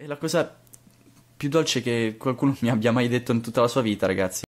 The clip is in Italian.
È la cosa più dolce che qualcuno mi abbia mai detto in tutta la sua vita, ragazzi.